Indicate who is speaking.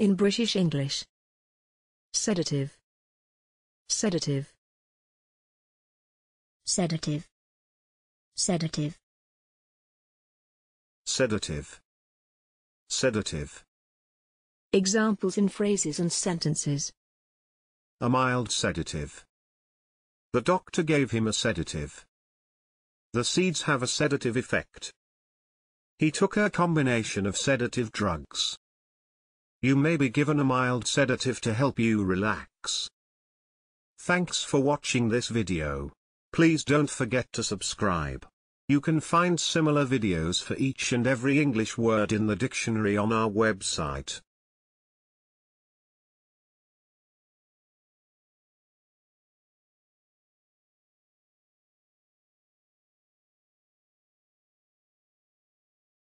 Speaker 1: in British English. Sedative. Sedative. Sedative. Sedative.
Speaker 2: Sedative. Sedative.
Speaker 3: Examples in phrases and sentences.
Speaker 4: A mild sedative. The doctor gave him a sedative. The seeds have a sedative effect. He took a combination of sedative drugs. You may be given a mild sedative to help you relax. Thanks for watching this video. Please don't forget to subscribe. You can find similar videos for each and every English word in the dictionary on our website.